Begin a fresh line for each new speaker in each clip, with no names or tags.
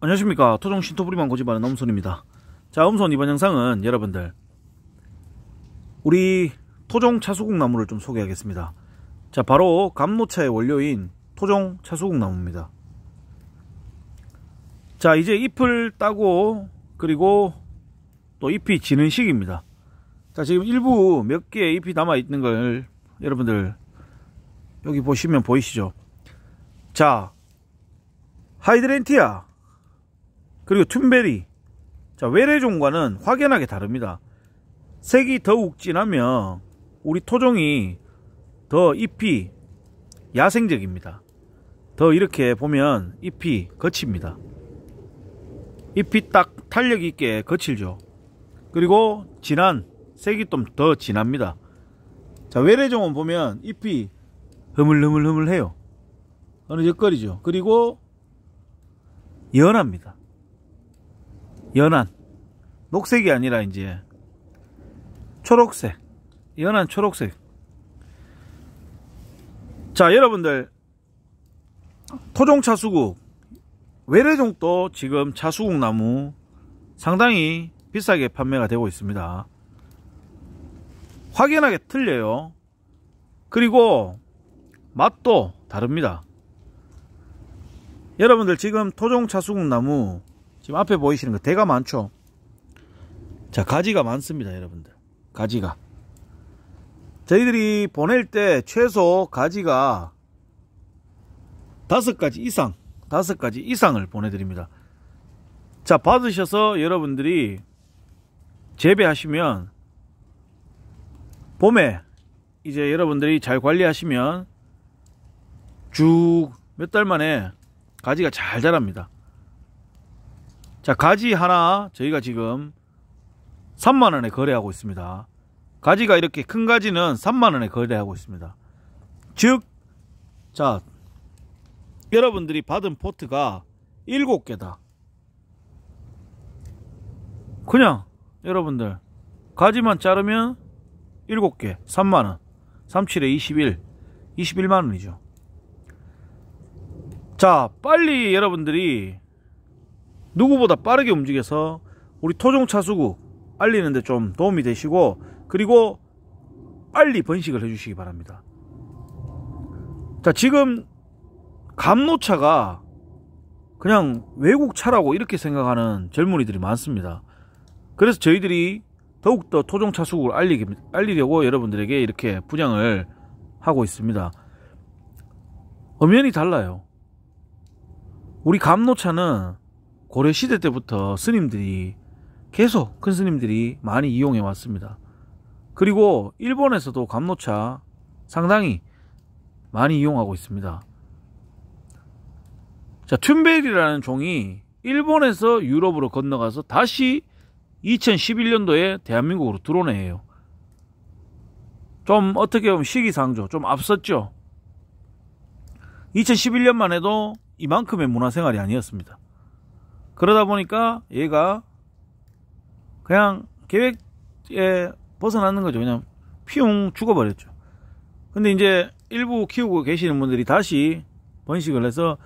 안녕하십니까 토종 신토부리만 고집하는 엄손입니다 자 엄손 이번 영상은 여러분들 우리 토종 차수국 나무를 좀 소개하겠습니다 자 바로 감노차의 원료인 토종 차수국 나무입니다 자 이제 잎을 따고 그리고 또 잎이 지는 시기입니다 자 지금 일부 몇 개의 잎이 남아 있는 걸 여러분들 여기 보시면 보이시죠 자 하이드렌티아 그리고 툰베리 자 외래종과는 확연하게 다릅니다 색이 더욱 진하면 우리 토종이 더 잎이 야생적입니다 더 이렇게 보면 잎이 거칩니다 잎이 딱 탄력 있게 거칠죠 그리고 진한 색이 좀 더 진합니다 자 외래종은 보면 잎이 흐물흐물흐물해요 어느 적거리죠 그리고 연합니다 연한 녹색이 아니라 이제 초록색 연한 초록색 자 여러분들 토종 차수국 외래종도 지금 차수국 나무 상당히 비싸게 판매가 되고 있습니다 확연하게 틀려요 그리고 맛도 다릅니다 여러분들 지금 토종 차수국 나무 지금 앞에 보이시는 거 대가 많죠? 자, 가지가 많습니다, 여러분들. 가지가. 저희들이 보낼 때 최소 가지가 다섯 가지 이상, 다섯 가지 이상을 보내드립니다. 자, 받으셔서 여러분들이 재배하시면 봄에 이제 여러분들이 잘 관리하시면 쭉 몇 달 만에 가지가 잘 자랍니다. 자 가지 하나 저희가 지금 3만원에 거래하고 있습니다 가지가 이렇게 큰 가지는 3만원에 거래하고 있습니다 즉 자 여러분들이 받은 포트가 7개다 그냥 여러분들 가지만 자르면 7개 3만원 37에 21 21만원이죠 자 빨리 여러분들이 누구보다 빠르게 움직여서 우리 토종 차수구 알리는데 좀 도움이 되시고 그리고 빨리 번식을 해주시기 바랍니다. 자 지금 감노차가 그냥 외국 차라고 이렇게 생각하는 젊은이들이 많습니다. 그래서 저희들이 더욱더 토종 차수국을 알리, 알리려고 여러분들에게 이렇게 분양을 하고 있습니다. 엄연히 달라요. 우리 감노차는 고려 시대 때부터 스님들이 계속 큰 스님들이 많이 이용해 왔습니다. 그리고 일본에서도 감로차 상당히 많이 이용하고 있습니다. 자, 베일이라는 종이 일본에서 유럽으로 건너가서 다시 2011년도에 대한민국으로 들어오네요. 좀 어떻게 보면 시기상조 좀 앞섰죠. 2011년만 해도 이만큼의 문화생활이 아니었습니다. 그러다 보니까 얘가 그냥 계획에 벗어나는 거죠. 그냥 피웅 죽어버렸죠. 근데 이제 일부 키우고 계시는 분들이 다시 번식을 해서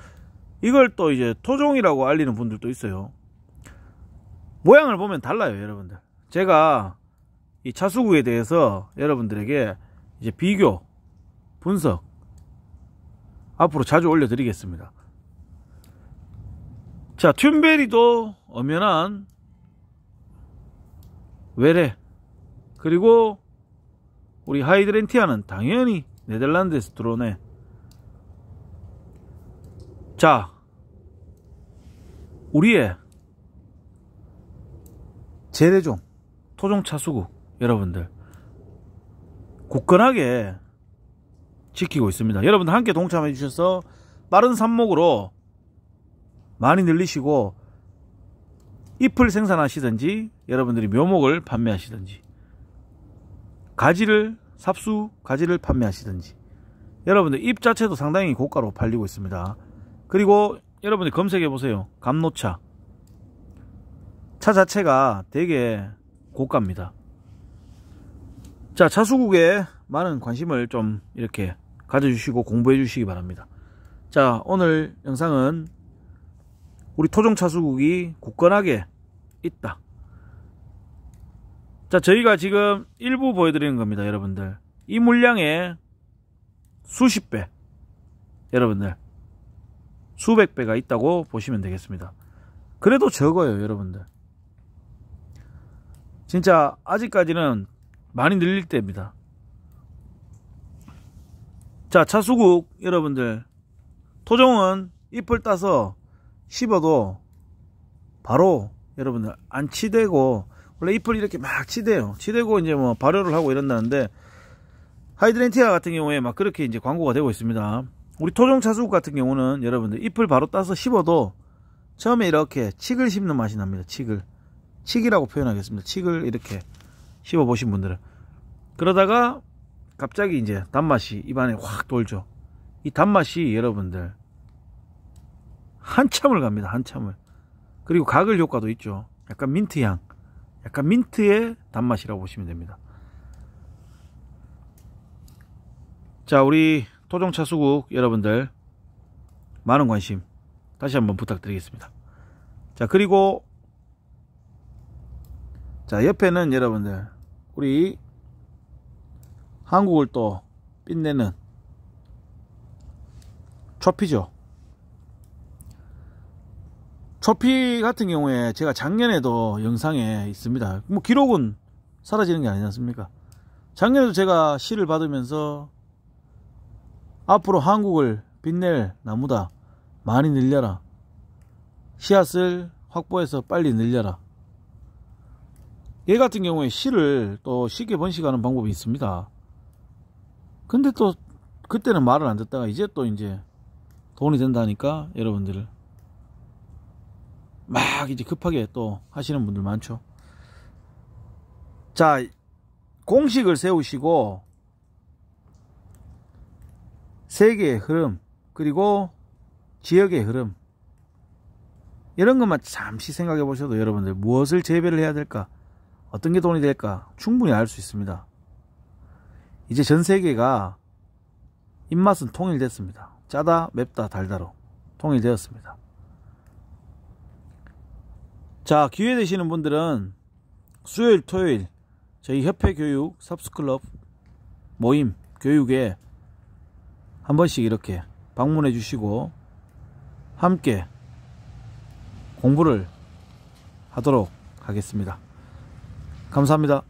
이걸 또 이제 토종이라고 알리는 분들도 있어요. 모양을 보면 달라요, 여러분들. 제가 이 차수구에 대해서 여러분들에게 이제 비교, 분석 앞으로 자주 올려드리겠습니다. 자, 튠베리도 엄연한 외래 그리고 우리 하이드렌티아는 당연히 네덜란드에서 들어오네. 자, 우리의 제대종 토종차수국 여러분들 굳건하게 지키고 있습니다. 여러분들 함께 동참해 주셔서 빠른 삽목으로 많이 늘리시고 잎을 생산하시든지 여러분들이 묘목을 판매하시든지 가지를 삽수 가지를 판매하시든지 여러분들 잎 자체도 상당히 고가로 팔리고 있습니다 그리고 여러분들 검색해 보세요 감노차 차 자체가 되게 고가입니다 자 차수국에 많은 관심을 좀 이렇게 가져주시고 공부해 주시기 바랍니다 자 오늘 영상은 우리 토종 차수국이 굳건하게 있다. 자, 저희가 지금 일부 보여드리는 겁니다, 여러분들. 이 물량의 수십 배, 여러분들. 수백 배가 있다고 보시면 되겠습니다. 그래도 적어요, 여러분들. 진짜 아직까지는 많이 늘릴 때입니다. 자, 차수국 여러분들. 토종은 잎을 따서 씹어도 바로 여러분들 안 치대고 원래 잎을 이렇게 막 치대요. 치대고 이제 뭐 발효를 하고 이런다는데 하이드렌티아 같은 경우에 막 그렇게 이제 광고가 되고 있습니다. 우리 토종 차수국 같은 경우는 여러분들 잎을 바로 따서 씹어도 처음에 이렇게 칡을 씹는 맛이 납니다. 칡을 칡이라고 표현하겠습니다. 칡을 이렇게 씹어 보신 분들은 그러다가 갑자기 이제 단맛이 입안에 확 돌죠. 이 단맛이 여러분들 한참을 갑니다. 한참을. 그리고 가글 효과도 있죠. 약간 민트향. 약간 민트의 단맛이라고 보시면 됩니다. 자, 우리 토종차 수국 여러분들 많은 관심 다시 한번 부탁드리겠습니다. 자, 그리고 자, 옆에는 여러분들 우리 한국을 또 빛내는 초피죠. 초피 같은 경우에 제가 작년에도 영상에 있습니다. 뭐 기록은 사라지는 게 아니지 않습니까? 작년에도 제가 시를 받으면서 앞으로 한국을 빛낼 나무다. 많이 늘려라. 씨앗을 확보해서 빨리 늘려라. 얘 같은 경우에 씨를 또 쉽게 번식하는 방법이 있습니다. 근데 또 그때는 말을 안 듣다가 이제 또 이제 돈이 된다니까 여러분들 막 이제 급하게 또 하시는 분들 많죠. 자, 공식을 세우시고 세계의 흐름 그리고 지역의 흐름 이런 것만 잠시 생각해 보셔도 여러분들 무엇을 재배를 해야 될까 어떤 게 돈이 될까 충분히 알 수 있습니다 이제 전 세계가 입맛은 통일됐습니다 짜다 맵다 달다로 통일되었습니다 자 기회 되시는 분들은 수요일 토요일 저희 협회 교육 삽스클럽 모임 교육에 한 번씩 이렇게 방문해 주시고 함께 공부를 하도록 하겠습니다. 감사합니다.